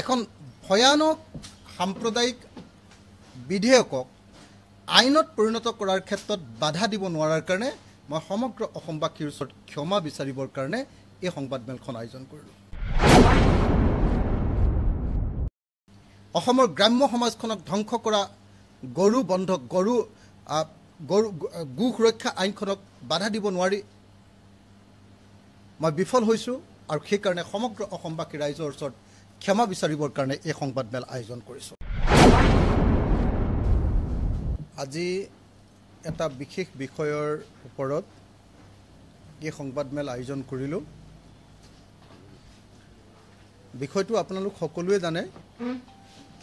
এখন ভয়ানক সাম্প্ৰদায়িক বিধেয়কক আইনত পৰিণত কৰাৰ ক্ষেত্ৰত বাধা দিব নোৱাৰাৰ কাৰণে মই সমগ্ৰ অসমবাসীৰ ওচৰত ক্ষমা বিচাৰিবৰ কাৰণে এই সংবাদমেলখন আয়োজন কৰিলোঁ অসমৰ গ্ৰাম্য সমাজখনক ধ্বংস কৰা গৰু বন্ধ গৰু গৰু গো সুৰক্ষা আইনখনক বাধা দিব নোৱাৰি মই বিফল হৈছোঁ আৰু সেইকাৰণে সমগ্ৰ অসমবাসী ৰাইজৰ ওচৰত ক্ষমা বিচাৰিবৰ কাৰণে এই সংবাদমেল আয়োজন কৰিছোঁ আজি এটা বিশেষ বিষয়ৰ ওপৰত এই সংবাদমেল আয়োজন কৰিলোঁ বিষয়টো আপোনালোক সকলোৱে জানে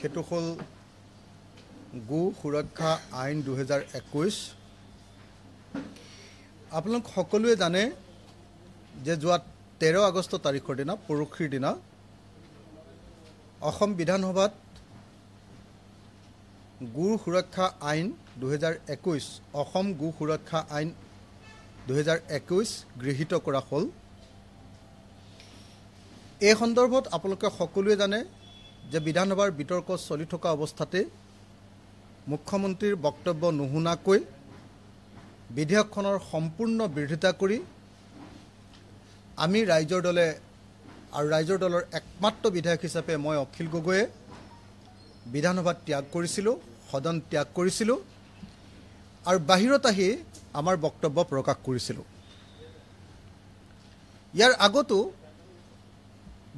সেইটো হ'ল গো সুৰক্ষা আইন দুহেজাৰ একৈছ আপোনালোক সকলোৱে জানে যে যোৱা তেৰ আগষ্ট তাৰিখৰ দিনা পৰশীৰ দিনা অসম বিধানসভাত গু সুৰক্ষা আইন দুহেজাৰ একৈছ অসম গো সুৰক্ষা আইন দুহেজাৰ একৈছ গৃহীত কৰা হ'ল এই সন্দৰ্ভত আপোনালোকে সকলোৱে জানে যে বিধানসভাৰ বিতৰ্ক চলি থকা অৱস্থাতে মুখ্যমন্ত্ৰীৰ বক্তব্য নুশুনাকৈ বিধেয়কখনৰ সম্পূৰ্ণ বিৰোধিতা কৰি আমি ৰাইজৰ দলে আৰু ৰাইজৰ দলৰ একমাত্ৰ বিধায়ক হিচাপে মই অখিল গগৈয়ে বিধানসভাত ত্যাগ কৰিছিলোঁ সদন ত্যাগ কৰিছিলোঁ আৰু বাহিৰত আহি আমাৰ বক্তব্য প্ৰকাশ কৰিছিলোঁ ইয়াৰ আগতো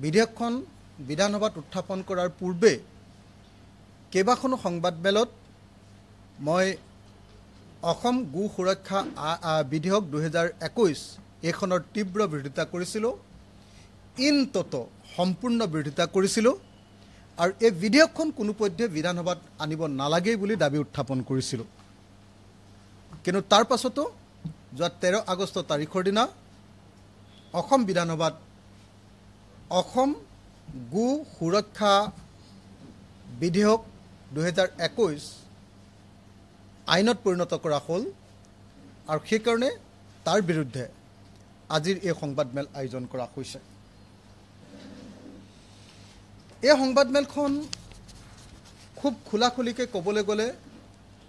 বিধেয়কখন বিধানসভাত উত্থাপন কৰাৰ পূৰ্বে কেইবাখনো সংবাদমেলত মই অসম গো সুৰক্ষা বিধেয়ক দুহেজাৰ একৈছ এইখনৰ তীব্ৰ বিৰোধিতা কৰিছিলোঁ ইন ততো সম্পূৰ্ণ বিৰোধিতা কৰিছিলোঁ আৰু এই বিধেয়কখন কোনোপধ্যে বিধানসভাত আনিব নালাগে বুলি দাবী উত্থাপন কৰিছিলোঁ কিন্তু তাৰ পাছতো যোৱা তেৰ আগষ্ট তাৰিখৰ দিনা অসম বিধানসভাত অসম গো সুৰক্ষা বিধেয়ক দুহেজাৰ একৈছ আইনত পৰিণত কৰা হ'ল আৰু সেইকাৰণে তাৰ বিৰুদ্ধে আজিৰ এই সংবাদমেল আয়োজন কৰা হৈছে এই সংবাদমেলখন খুব খোলা খোলাখুলিকৈ ক'বলৈ গ'লে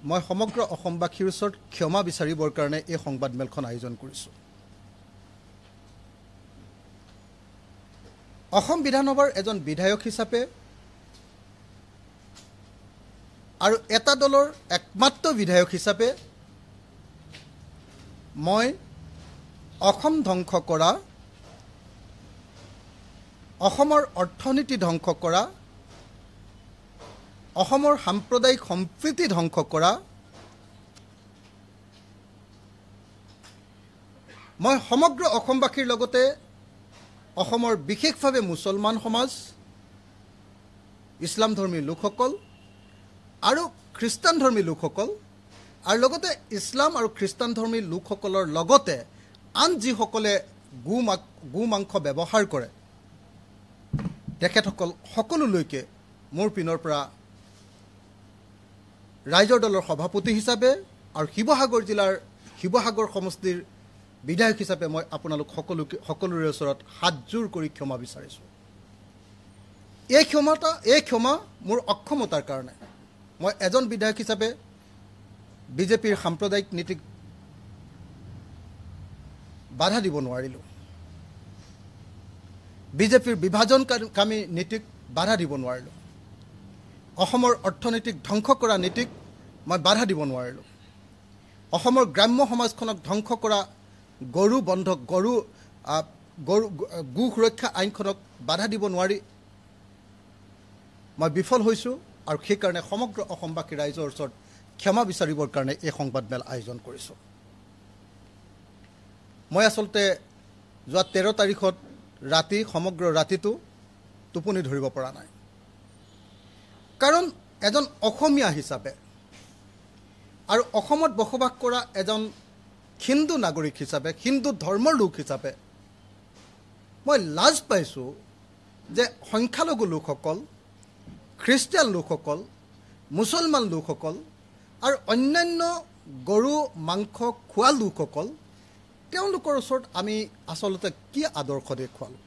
মই সমগ্ৰ অসমবাসীৰ ওচৰত ক্ষমা বিচাৰিবৰ কাৰণে এই সংবাদমেলখন আয়োজন কৰিছোঁ অসম বিধানসভাৰ এজন বিধায়ক হিচাপে আৰু এটা দলৰ একমাত্ৰ বিধায়ক হিচাপে মই অসম ধ্বংস কৰা অসমৰ অৰ্থনীতি ধ্বংস কৰা অসমৰ সাম্প্ৰদায়িক সম্প্ৰীতি ধ্বংস কৰা মই সমগ্ৰ অসমবাসীৰ লগতে অসমৰ বিশেষভাৱে মুছলমান সমাজ ইছলামধৰ্মী লোকসকল আৰু খ্ৰীষ্টান ধৰ্মী লোকসকল আৰু লগতে ইছলাম আৰু খ্ৰীষ্টান খ্ৰীষ্টানধৰ্মী লোকসকলৰ লগতে আন যিসকলে গো মা গো মাংস ব্যৱহাৰ কৰে তেখেতসকল সকলোলৈকে মোৰ পিনৰ পৰা ৰাইজৰ দলৰ সভাপতি হিচাপে আৰু শিৱসাগৰ জিলাৰ শিৱসাগৰ সমষ্টিৰ বিধায়ক হিচাপে মই আপোনালোক সকলোকে সকলোৰে ওচৰত হাতযোৰ কৰি ক্ষমা বিচাৰিছোঁ এই ক্ষমতা এই ক্ষমা মোৰ অক্ষমতাৰ কাৰণে মই এজন বিধায়ক হিচাপে বিজেপিৰ সাম্প্ৰদায়িক নীতিক বাধা দিব নোৱাৰিলোঁ বিজেপিৰ বিভাজন কামী নীতিক বাধা দিব নোৱাৰিলোঁ অসমৰ অৰ্থনীতিক ধ্বংস কৰা নীতিক মই বাধা দিব নোৱাৰিলোঁ অসমৰ গ্ৰাম্য সমাজখনক ধ্বংস কৰা গৰু বন্ধক গৰু গৰু গো সুৰক্ষা আইনখনক বাধা দিব নোৱাৰি মই বিফল হৈছোঁ আৰু সেইকাৰণে সমগ্ৰ অসমবাসী ৰাইজৰ ওচৰত ক্ষমা বিচাৰিবৰ কাৰণে এই সংবাদমেল আয়োজন কৰিছোঁ মই আচলতে যোৱা তেৰ তাৰিখত ৰাতি সমগ্ৰ ৰাতিটো টোপনি ধৰিব পৰা নাই কাৰণ এজন অসমীয়া হিচাপে আৰু অসমত বসবাস কৰা এজন হিন্দু নাগৰিক হিচাপে হিন্দু ধৰ্মৰ লোক হিচাপে মই লাজ পাইছোঁ যে সংখ্যালঘু লোকসকল খ্ৰীষ্টান লোকসকল মুছলমান লোকসকল আৰু অন্যান্য গৰু মাংস খোৱা লোকসকল তেওঁলোকৰ ওচৰত আমি আচলতে কি আদৰ্শ দেখুৱালোঁ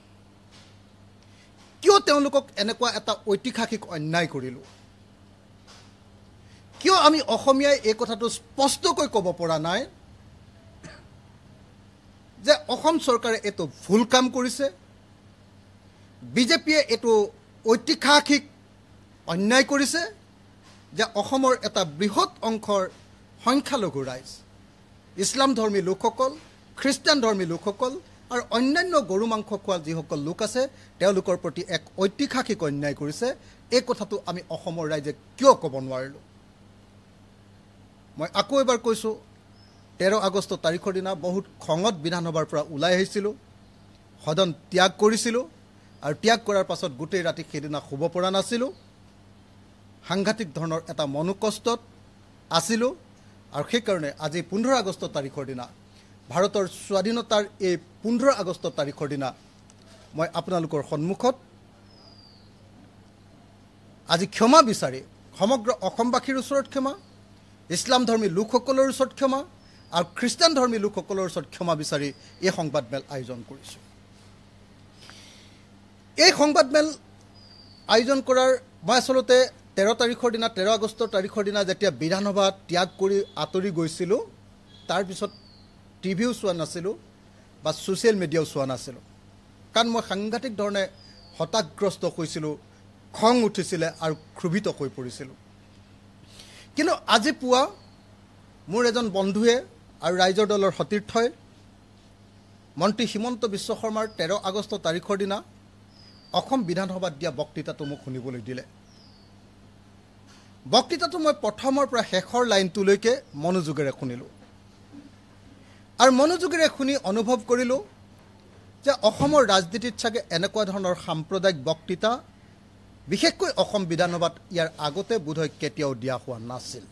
কিয় তেওঁলোকক এনেকুৱা এটা ঐতিহাসিক অন্যায় কৰিলোঁ কিয় আমি অসমীয়াই এই কথাটো স্পষ্টকৈ ক'ব পৰা নাই যে অসম চৰকাৰে এইটো ভুল কাম কৰিছে বিজেপিয়ে এইটো ঐতিহাসিক অন্যায় কৰিছে যে অসমৰ এটা বৃহৎ অংশৰ সংখ্যালঘু ৰাইজ ইছলামধৰ্মী লোকসকল খ্ৰীষ্টান ধৰ্মী লোকসকল আৰু অন্যান্য গৰু মাংস খোৱা যিসকল লোক আছে তেওঁলোকৰ প্ৰতি এক ঐতিহাসিক অন্যায় কৰিছে এই কথাটো আমি অসমৰ ৰাইজে কিয় ক'ব নোৱাৰিলোঁ মই আকৌ এবাৰ কৈছোঁ তেৰ আগষ্ট তাৰিখৰ দিনা বহুত খঙত বিধানসভাৰ পৰা ওলাই আহিছিলোঁ সদন ত্যাগ কৰিছিলোঁ আৰু ত্যাগ কৰাৰ পাছত গোটেই ৰাতি সেইদিনা শুব পৰা নাছিলোঁ সাংঘাতিক ধৰণৰ এটা মনোকষ্টত আছিলোঁ আৰু সেইকাৰণে আজি পোন্ধৰ আগষ্ট তাৰিখৰ দিনা ভাৰতৰ স্বাধীনতাৰ এই পোন্ধৰ আগষ্ট তাৰিখৰ দিনা মই আপোনালোকৰ সন্মুখত আজি ক্ষমা বিচাৰি সমগ্ৰ অসমবাসীৰ ওচৰত ক্ষমা ইছলাম ধৰ্মী লোকসকলৰ ওচৰত ক্ষমা আৰু খ্ৰীষ্টান ধৰ্মী লোকসকলৰ ওচৰত ক্ষমা বিচাৰি এই সংবাদমেল আয়োজন কৰিছোঁ এই সংবাদমেল আয়োজন কৰাৰ মই আচলতে তেৰ তাৰিখৰ দিনা তেৰ আগষ্টৰ তাৰিখৰ দিনা যেতিয়া বিধানসভা ত্যাগ কৰি আঁতৰি গৈছিলোঁ তাৰপিছত টিভিও চোৱা নাছিলোঁ বা ছ'চিয়েল মিডিয়াও চোৱা নাছিলোঁ কাৰণ মই সাংঘাতিক ধৰণে হতাশগ্ৰস্ত হৈছিলোঁ খং উঠিছিলে আৰু ক্ষোভিত হৈ পৰিছিলোঁ কিন্তু আজি পুৱা মোৰ এজন বন্ধুৱে আৰু ৰাইজৰ দলৰ সতীৰ্থই মন্ত্ৰী হিমন্ত বিশ্ব শৰ্মাৰ তেৰ আগষ্ট তাৰিখৰ দিনা অসম বিধানসভাত দিয়া বক্তৃতাটো মোক শুনিবলৈ দিলে বক্তৃতাটো মই প্ৰথমৰ পৰা শেষৰ লাইনটোলৈকে মনোযোগেৰে শুনিলোঁ আৰু মনোযোগেৰে শুনি অনুভৱ কৰিলোঁ যে অসমৰ ৰাজনীতিত চাগে এনেকুৱা ধৰণৰ সাম্প্ৰদায়িক বক্তৃতা বিশেষকৈ অসম বিধানসভাত ইয়াৰ আগতে বোধহয় কেতিয়াও দিয়া হোৱা নাছিল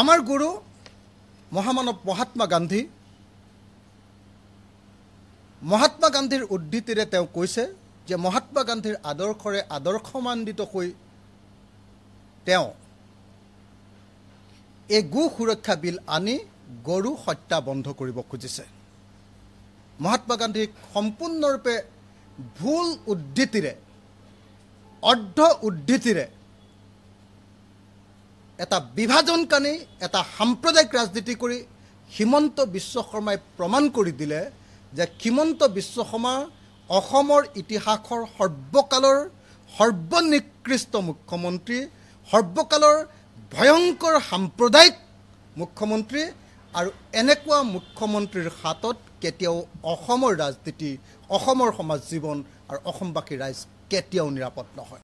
আমাৰ গুৰু মহামানৱ মহাত্মা গান্ধী মহাত্মা গান্ধীৰ উদ্ধৃতিৰে তেওঁ কৈছে যে মহাত্মা গান্ধীৰ আদৰ্শৰে আদৰ্শমাণ্ডিত হৈ তেওঁ এই গো সুৰক্ষা বিল আনি গৰু হত্যা বন্ধ কৰিব খুজিছে মহাত্মা গান্ধীক সম্পূৰ্ণৰূপে ভুল উদ্ধৃতিৰে অৰ্ধ উদ্ধৃতিৰে এটা বিভাজন কানি এটা সাম্প্ৰদায়িক ৰাজনীতি কৰি হিমন্ত বিশ্ব শৰ্মাই প্ৰমাণ কৰি দিলে যে হিমন্ত বিশ্ব শৰ্মা অসমৰ ইতিহাসৰ সৰ্বকালৰ সৰ্বনিকৃষ্ট মুখ্যমন্ত্ৰী সৰ্বকালৰ ভয়ংকৰ সাম্প্ৰদায়িক মুখ্যমন্ত্ৰী আৰু এনেকুৱা মুখ্যমন্ত্ৰীৰ হাতত কেতিয়াও অসমৰ ৰাজনীতি অসমৰ সমাজ জীৱন আৰু অসমবাসী ৰাইজ কেতিয়াও নিৰাপদ নহয়